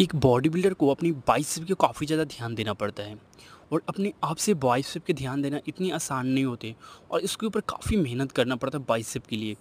एक body builder को अपनी बाइसेप के काफ़ी ज़्यादा ध्यान देना पड़ता है और अपने आप से बाइसेप के ध्यान देना इतनी आसान नहीं होते और इसके ऊपर काफ़ी मेहनत करना पड़ता है बाइसेप के लिए